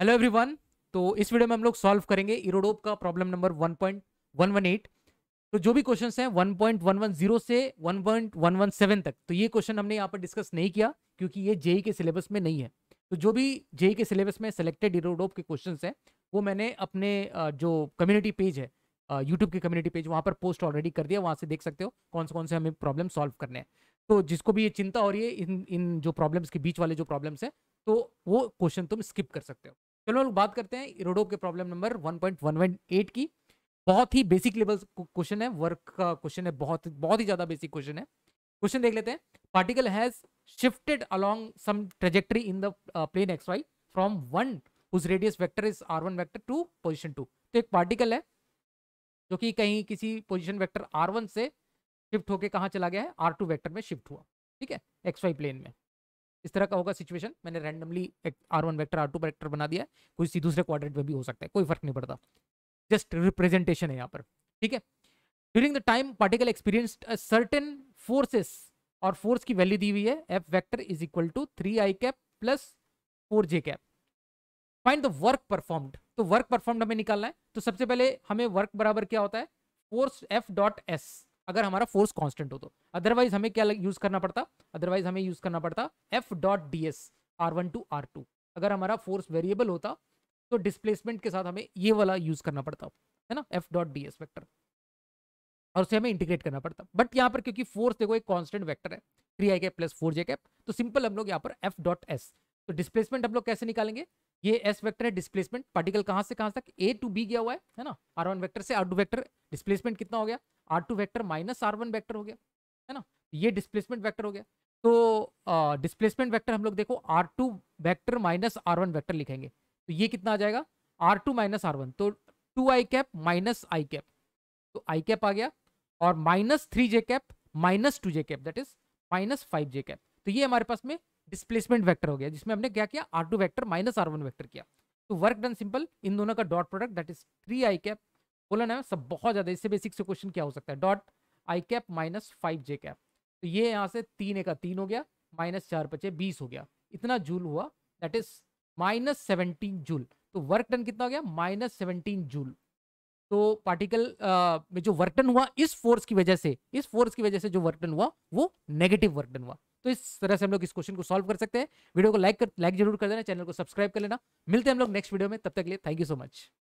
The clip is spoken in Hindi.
हेलो एवरीवन तो इस वीडियो में हम लोग सॉल्व करेंगे इरोडोप का प्रॉब्लम नंबर 1.118 तो जो भी क्वेश्चंस हैं 1.110 से 1.117 तक तो ये क्वेश्चन हमने यहाँ पर डिस्कस नहीं किया क्योंकि ये जेई e के सिलेबस में नहीं है तो जो भी जेई e के सिलेबस में सेलेक्टेड इरोडोप के क्वेश्चन हैं वो मैंने अपने जो कम्युनिटी पेज है यूट्यूब के कम्युनिटी पेज वहाँ पर पोस्ट ऑलरेडी कर दिया वहाँ से देख सकते हो कौन से कौन से हमें प्रॉब्लम सॉल्व करने हैं तो जिसको भी ये चिंता हो रही है इन इन जो प्रॉब्लम्स के बीच वाले जो प्रॉब्लम्स हैं तो वो क्वेश्चन तुम स्किप कर सकते हो चलो लोग बात करते हैं इरोडोप के प्रॉब्लम नंबर 1.118 की बहुत ही बेसिक लेवल क्वेश्चन है वर्क का क्वेश्चन है बहुत बहुत ही ज्यादा बेसिक क्वेश्चन है क्वेश्चन देख लेते हैं particle has shifted along some trajectory in the plane X Y from one उस radius vector is R one vector to position two तो एक पार्टिकल है जो कि कहीं किसी पोजिशन वैक्टर आर वन से शिफ्ट होकर कहाँ चला गया है आर टू वैक्टर में शिफ्ट हुआ ठीक है एक्स वाई प्लेन में इस तरह का होगा सिचुएशन मैंने रैंडमली एक R one vector R two vector बना दिया है कोई दूसरे क्वाड्रेंट में भी हो सकता है कोई फर्क नहीं पड़ता जस्ट रिप्रेजेंटेशन है यहाँ पर ठीक है during the time particle experience certain forces और फोर्स की वैल्यू दी हुई है F vector is equal to three I cap plus four J cap find the work performed तो वर्क परफॉर्म्ड हमें निकालना है तो सबसे पहले हमें वर्क बराबर क्या होता है फोर्स एफ डॉट एस अगर हमारा फोर्स कांस्टेंट हो तो अदरवाइज हमें क्या यूज करना पड़ता अदरवाइज हमें यूज करना पड़ता F dot D S R one to R two अगर हमारा फोर्स वेरिएबल होता तो डिस्प्लेसमेंट के साथ हमें ये वाला यूज करना पड़ता है ना F dot D S vector और उसे हमें इंटीग्रेट करना पड़ता बट यहाँ पर क्योंकि फोर्स देखो एक कॉन्स्टेंट वैक्टर है three I cap plus four J cap तो सिंपल हम लोग यहाँ पर एफ डॉट एस तो डिस्प्लेसमेंट हम लोग कैसे निकालेंगे ये एस वेक्टर है डिस्प्लेसमेंट पार्टिकल कहाँ से कहाँ तक ए टू बी गया हुआ है है ना आर वन वैक्टर से आर टू वैक्टर डिस्प्लेसमेंट कितना हो गया R two vector minus R one vector हो गया है ना ये डिस्प्लेसमेंट वैक्टर हो गया तो डिस्प्लेसमेंट वैक्टर हम लोग देखो R two vector minus R one vector लिखेंगे तो ये कितना आ जाएगा R two minus R one तो two I cap minus I cap तो आई कैप आ गया और minus three J cap minus two J cap that is minus five J cap तो ये हमारे पास में डिस्प्लेसमेंट वेक्टर हो गया जिसमें हमने क्या किया R two vector minus R one vector किया तो वर्क डन सिंपल इन दोनों का dot product that is three I cap बोला ना सब बहुत ज़्यादा इससे बेसिक से क्वेश्चन क्या हो सकता है dot I cap minus five J cap तो ये यहाँ से तीन एक तीन हो गया माइनस चार पचे बीस हो गया इतना जूल हुआ that is minus seventeen joule तो वर्क डन कितना हो गया माइनस सेवनटीन जूल तो पार्टिकल में जो वर्कडन हुआ इस फोर्स की वजह से इस फोर्स की वजह से जो वर्कडन हुआ वो नेगेटिव वर्कडन हुआ तो इस तरह से हम लोग इस क्वेश्चन को सॉल्व कर सकते हैं वीडियो को लाइक कर लाइक जरूर कर देना चैनल को सब्सक्राइब कर लेना मिलते हैं हम लोग नेक्स्ट वीडियो में तब तक लिए थैंक यू सो मच